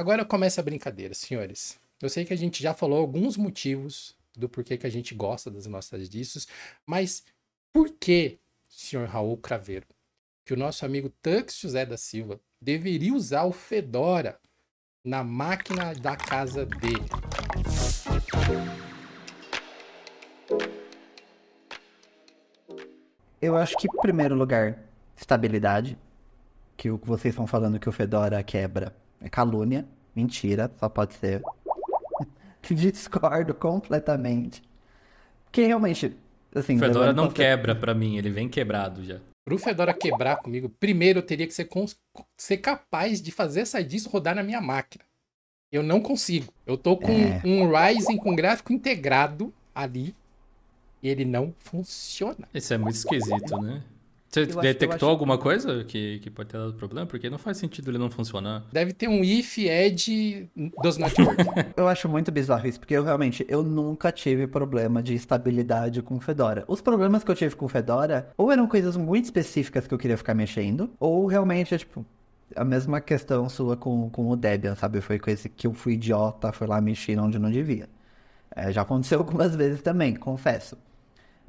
agora começa a brincadeira, senhores. Eu sei que a gente já falou alguns motivos do porquê que a gente gosta das nossas distos, mas por que, senhor Raul Craveiro, que o nosso amigo Tux José da Silva deveria usar o Fedora na máquina da casa dele? Eu acho que, em primeiro lugar, estabilidade. Que o que vocês estão falando que o Fedora quebra é calúnia. Mentira, só pode ser. Discordo completamente. Porque realmente, assim. O Fedora não é quebra para mim, ele vem quebrado já. Pro Fedora quebrar comigo, primeiro eu teria que ser, cons... ser capaz de fazer essa disco rodar na minha máquina. Eu não consigo. Eu tô com é. um Ryzen com gráfico integrado ali e ele não funciona. Isso é muito esquisito, né? Você eu detectou acho, alguma que... coisa que, que pode ter dado problema? Porque não faz sentido ele não funcionar. Deve ter um if, ed, does not work. eu acho muito bizarro isso, porque eu realmente eu nunca tive problema de estabilidade com Fedora. Os problemas que eu tive com Fedora, ou eram coisas muito específicas que eu queria ficar mexendo, ou realmente, é, tipo, a mesma questão sua com, com o Debian, sabe? Foi esse que eu fui idiota, fui lá mexer onde não devia. É, já aconteceu algumas vezes também, confesso.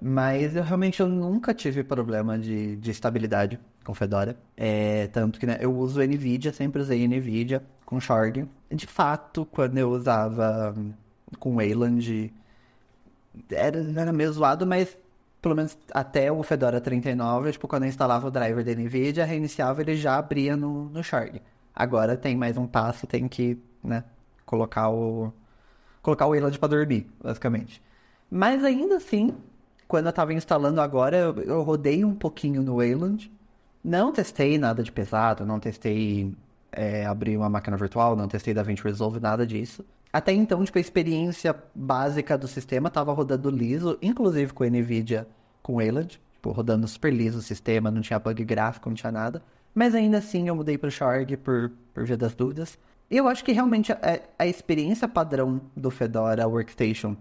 Mas eu realmente eu nunca tive problema de, de estabilidade com Fedora. É, tanto que né, eu uso NVIDIA, sempre usei NVIDIA com Shorg. De fato, quando eu usava hum, com Wayland, era, era meio zoado, mas pelo menos até o Fedora 39, tipo, quando eu instalava o driver da NVIDIA, reiniciava, ele já abria no, no Shard. Agora tem mais um passo, tem que, né, colocar o... colocar o Wayland pra dormir, basicamente. Mas ainda assim, quando eu tava instalando agora, eu, eu rodei um pouquinho no Wayland. Não testei nada de pesado, não testei é, abrir uma máquina virtual, não testei DaVinci Resolve, nada disso. Até então, tipo, a experiência básica do sistema estava rodando liso, inclusive com a NVIDIA, com o Wayland, tipo, rodando super liso o sistema, não tinha bug gráfico, não tinha nada. Mas ainda assim, eu mudei para o Xorg por, por via das dúvidas. Eu acho que realmente a, a experiência padrão do Fedora Workstation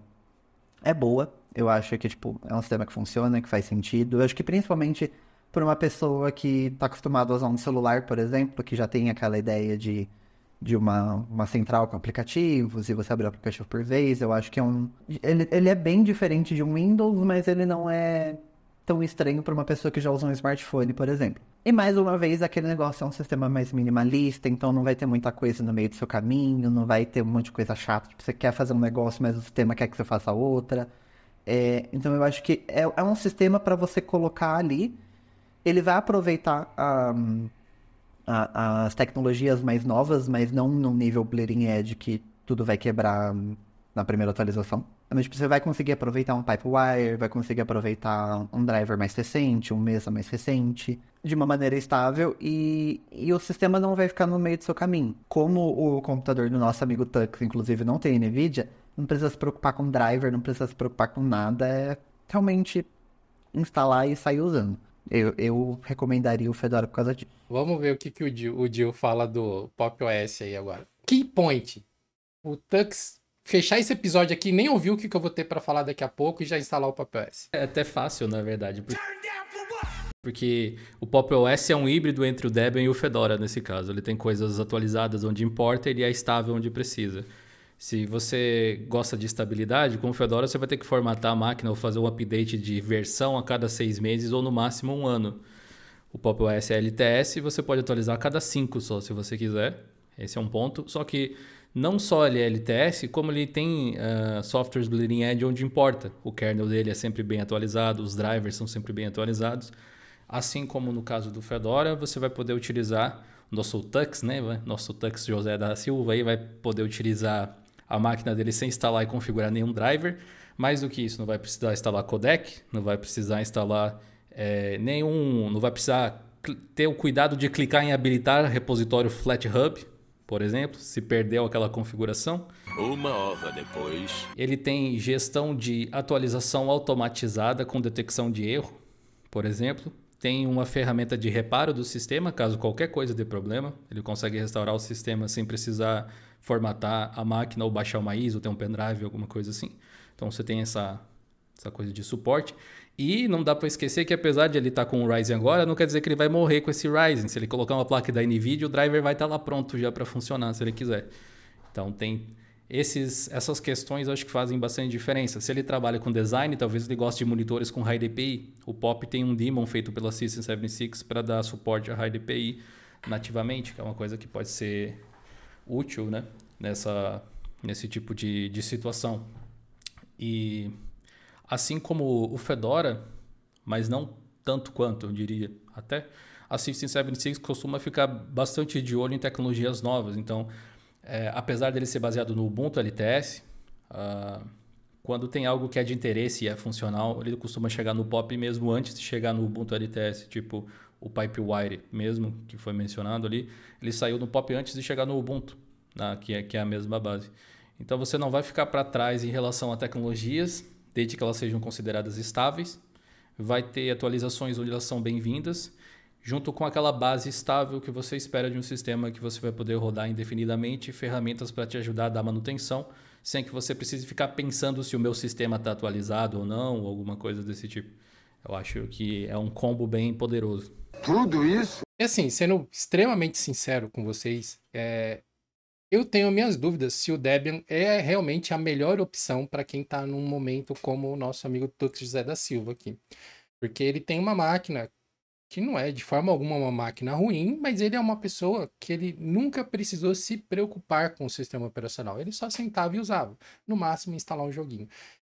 é boa. Eu acho que, tipo, é um sistema que funciona, que faz sentido. Eu acho que principalmente por uma pessoa que está acostumada a usar um celular, por exemplo, que já tem aquela ideia de, de uma, uma central com aplicativos e você abrir o aplicativo por vez, eu acho que é um... Ele, ele é bem diferente de um Windows, mas ele não é tão estranho para uma pessoa que já usa um smartphone, por exemplo. E mais uma vez, aquele negócio é um sistema mais minimalista, então não vai ter muita coisa no meio do seu caminho, não vai ter um monte de coisa chata. Tipo, você quer fazer um negócio, mas o sistema quer que você faça outra. É, então eu acho que é, é um sistema para você colocar ali. Ele vai aproveitar a, as tecnologias mais novas, mas não num nível Bleeding Edge que tudo vai quebrar na primeira atualização. Mas tipo, você vai conseguir aproveitar um Pipewire, vai conseguir aproveitar um driver mais recente, um mesa mais recente, de uma maneira estável e, e o sistema não vai ficar no meio do seu caminho. Como o computador do nosso amigo Tux, inclusive, não tem NVIDIA, não precisa se preocupar com driver, não precisa se preocupar com nada. É realmente instalar e sair usando. Eu, eu recomendaria o Fedora por causa disso. Vamos ver o que, que o, Jill, o fala do Pop OS aí agora. Key point. O Tux fechar esse episódio aqui, nem ouviu o que, que eu vou ter para falar daqui a pouco e já instalar o Pop OS. É até fácil, na verdade. Porque... Porque o Pop OS é um híbrido entre o Debian e o Fedora nesse caso. Ele tem coisas atualizadas onde importa, ele é estável onde precisa. Se você gosta de estabilidade, com o Fedora você vai ter que formatar a máquina ou fazer um update de versão a cada seis meses ou no máximo um ano. O Pop OS LTS você pode atualizar a cada cinco só, se você quiser. Esse é um ponto. Só que não só ele é LTS, como ele tem uh, softwares bleeding edge onde importa. O kernel dele é sempre bem atualizado, os drivers são sempre bem atualizados. Assim como no caso do Fedora, você vai poder utilizar nosso Tux, né? Nosso Tux José da Silva aí vai poder utilizar a máquina dele sem instalar e configurar nenhum driver. Mais do que isso, não vai precisar instalar codec, não vai precisar instalar é, nenhum. Não vai precisar ter o cuidado de clicar em habilitar repositório FlatHub, por exemplo, se perdeu aquela configuração. Uma hora depois. Ele tem gestão de atualização automatizada com detecção de erro, por exemplo tem uma ferramenta de reparo do sistema, caso qualquer coisa dê problema. Ele consegue restaurar o sistema sem precisar formatar a máquina ou baixar uma ISO, ter um pendrive, alguma coisa assim. Então você tem essa, essa coisa de suporte. E não dá para esquecer que apesar de ele estar tá com o Ryzen agora, não quer dizer que ele vai morrer com esse Ryzen. Se ele colocar uma placa da NVIDIA, o driver vai estar tá lá pronto já para funcionar, se ele quiser. Então tem esses, essas questões acho que fazem bastante diferença. Se ele trabalha com design, talvez ele goste de monitores com high DPI. O POP tem um daemon feito pela System 76 para dar suporte a high DPI nativamente, que é uma coisa que pode ser útil né? Nessa, nesse tipo de, de situação. E assim como o Fedora, mas não tanto quanto, eu diria, até a System 76 costuma ficar bastante de olho em tecnologias novas. Então, é, apesar dele ser baseado no Ubuntu LTS, uh, ah, quando tem algo que é de interesse e é funcional, ele costuma chegar no POP mesmo antes de chegar no Ubuntu LTS, tipo o Pipewire mesmo, que foi mencionado ali, ele saiu no POP antes de chegar no Ubuntu, né, que, é, que é a mesma base. Então você não vai ficar para trás em relação a tecnologias, desde que elas sejam consideradas estáveis, vai ter atualizações onde elas são bem-vindas, junto com aquela base estável que você espera de um sistema que você vai poder rodar indefinidamente, ferramentas para te ajudar a dar manutenção, sem que você precise ficar pensando se o meu sistema está atualizado ou não, ou alguma coisa desse tipo. Eu acho que é um combo bem poderoso. Tudo isso? E assim, sendo extremamente sincero com vocês, é... eu tenho minhas dúvidas se o Debian é realmente a melhor opção para quem está num momento como o nosso amigo Tux José da Silva aqui. Porque ele tem uma máquina que não é de forma alguma uma máquina ruim, mas ele é uma pessoa que ele nunca precisou se preocupar com o sistema operacional. Ele só sentava e usava, no máximo instalar um joguinho.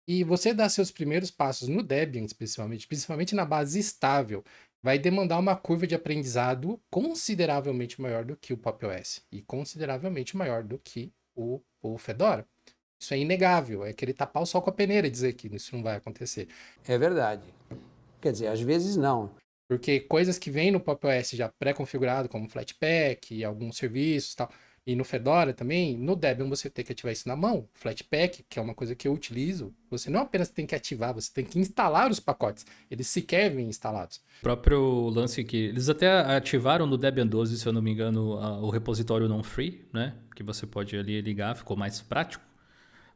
E você dar seus primeiros passos no Debian, especialmente, principalmente na base estável, vai demandar uma curva de aprendizado consideravelmente maior do que o Pop OS e consideravelmente maior do que o, o Fedora. Isso é inegável, é que ele tapar o sol com a peneira e dizer que isso não vai acontecer. É verdade. Quer dizer, às vezes não. Porque coisas que vêm no Pop OS já pré-configurado, como Flatpak, e alguns serviços e tal, e no Fedora também, no Debian você tem que ativar isso na mão. Flatpak, que é uma coisa que eu utilizo, você não apenas tem que ativar, você tem que instalar os pacotes. Eles sequer vêm instalados. O próprio lance que eles até ativaram no Debian 12, se eu não me engano, o repositório não free, né? Que você pode ali ligar, ficou mais prático.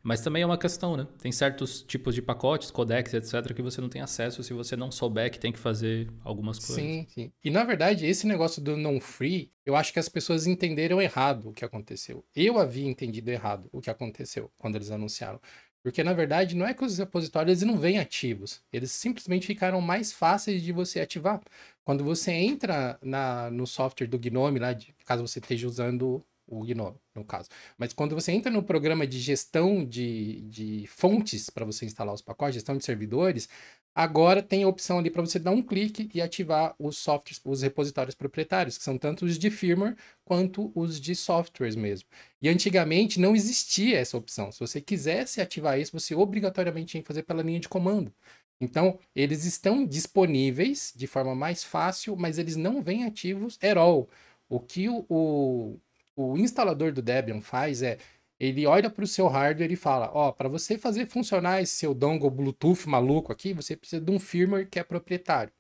Mas também é uma questão, né? Tem certos tipos de pacotes, codecs, etc., que você não tem acesso se você não souber que tem que fazer algumas coisas. Sim, sim. E na verdade, esse negócio do non-free, eu acho que as pessoas entenderam errado o que aconteceu. Eu havia entendido errado o que aconteceu quando eles anunciaram. Porque, na verdade, não é que os repositórios não vêm ativos. Eles simplesmente ficaram mais fáceis de você ativar. Quando você entra na, no software do Gnome, lá, de, caso você esteja usando o Gnome, no caso. Mas quando você entra no programa de gestão de, de fontes para você instalar os pacotes, gestão de servidores, agora tem a opção ali para você dar um clique e ativar os softwares, os repositórios proprietários, que são tanto os de firmware quanto os de softwares mesmo. E antigamente não existia essa opção. Se você quisesse ativar isso, você obrigatoriamente tinha que fazer pela linha de comando. Então, eles estão disponíveis de forma mais fácil, mas eles não vêm ativos at all. O que o, o, o instalador do Debian faz é ele olha para o seu hardware e fala: Ó, oh, para você fazer funcionar esse seu dongle Bluetooth maluco aqui, você precisa de um firmware que é proprietário.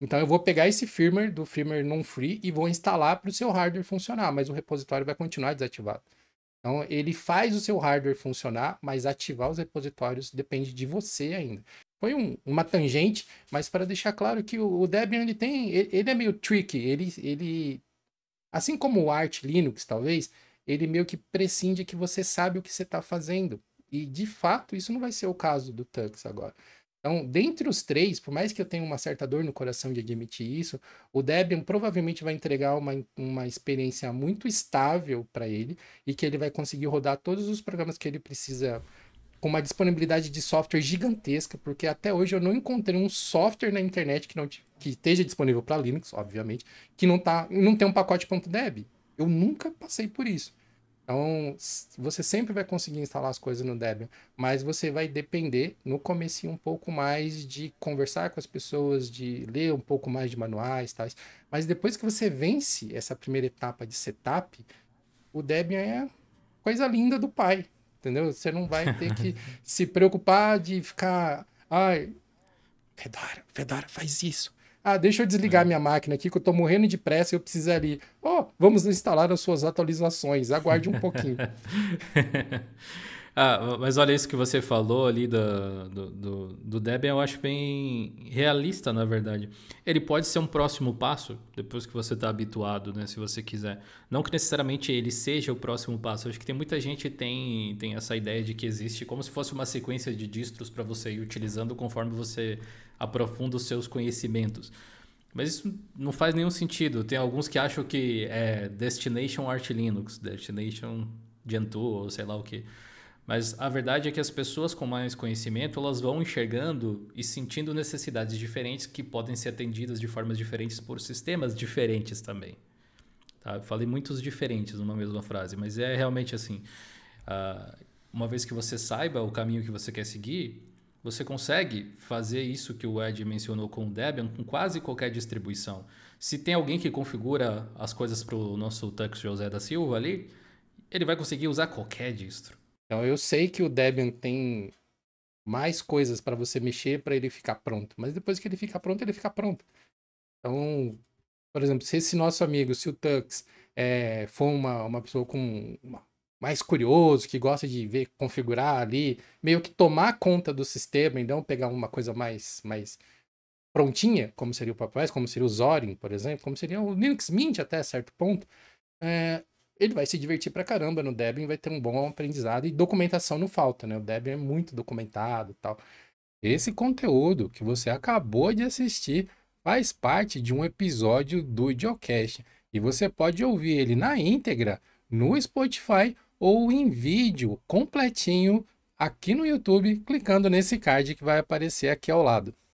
Então eu vou pegar esse firmware do firmware non-free e vou instalar para o seu hardware funcionar, mas o repositório vai continuar desativado. Então ele faz o seu hardware funcionar, mas ativar os repositórios depende de você ainda. Foi um, uma tangente, mas para deixar claro que o, Debian ele tem, ele, ele é meio tricky, ele, ele Assim como o Arch Linux, talvez, ele meio que prescinde que você sabe o que você está fazendo. E, de fato, isso não vai ser o caso do Tux agora. Então, dentre os três, por mais que eu tenha uma certa dor no coração de admitir isso, o Debian provavelmente vai entregar uma, uma experiência muito estável para ele e que ele vai conseguir rodar todos os programas que ele precisa com uma disponibilidade de software gigantesca, porque até hoje eu não encontrei um software na internet que, não, que esteja disponível para Linux, obviamente, que não, tá, não tem um pacote.deb. Eu nunca passei por isso. Então, você sempre vai conseguir instalar as coisas no Debian, mas você vai depender no começo um pouco mais de conversar com as pessoas, de ler um pouco mais de manuais, tal. Mas depois que você vence essa primeira etapa de setup, o Debian é coisa linda do pai. Entendeu? Você não vai ter que se preocupar de ficar. Ai, Fedora, Fedora, faz isso. Ah, deixa eu desligar é. minha máquina aqui que eu tô morrendo de pressa e eu preciso ali. Oh, vamos instalar as suas atualizações. Aguarde um pouquinho. Ah, mas olha isso que você falou ali do, do, do, do Debian, eu acho bem realista, na verdade. Ele pode ser um próximo passo, depois que você está habituado, né? Se você quiser. Não que necessariamente ele seja o próximo passo. Eu acho que tem muita gente tem tem essa ideia de que existe como se fosse uma sequência de distros para você ir utilizando conforme você aprofunda os seus conhecimentos. Mas isso não faz nenhum sentido. Tem alguns que acham que é Destination Arch Linux, Destination Gentoo, ou sei lá o que. Mas a verdade é que as pessoas com mais conhecimento, elas vão enxergando e sentindo necessidades diferentes que podem ser atendidas de formas diferentes por sistemas diferentes também. Tá? Eu falei muitos diferentes numa mesma frase, mas é realmente assim. Ah, uma vez que você saiba o caminho que você quer seguir, você consegue fazer isso que o Ed mencionou com o Debian com quase qualquer distribuição. Se tem alguém que configura as coisas para o nosso Tux José da Silva ali, ele vai conseguir usar qualquer distro. Então eu sei que o Debian tem mais coisas para você mexer para ele ficar pronto, mas depois que ele fica pronto, ele fica pronto. Então, por exemplo, se esse nosso amigo, se o Tux é, for uma, uma pessoa com uma, mais curioso, que gosta de ver configurar ali, meio que tomar conta do sistema e não pegar uma coisa mais, mais prontinha, como seria o Papai, como seria o Zorin, por exemplo, como seria o Linux Mint até certo ponto, é, ele vai se divertir pra caramba no Debian, vai ter um bom aprendizado e documentação não falta, né? O Debian é muito documentado tal. Esse conteúdo que você acabou de assistir faz parte de um episódio do Geocast e você pode ouvir ele na íntegra no Spotify ou em vídeo completinho aqui no YouTube clicando nesse card que vai aparecer aqui ao lado.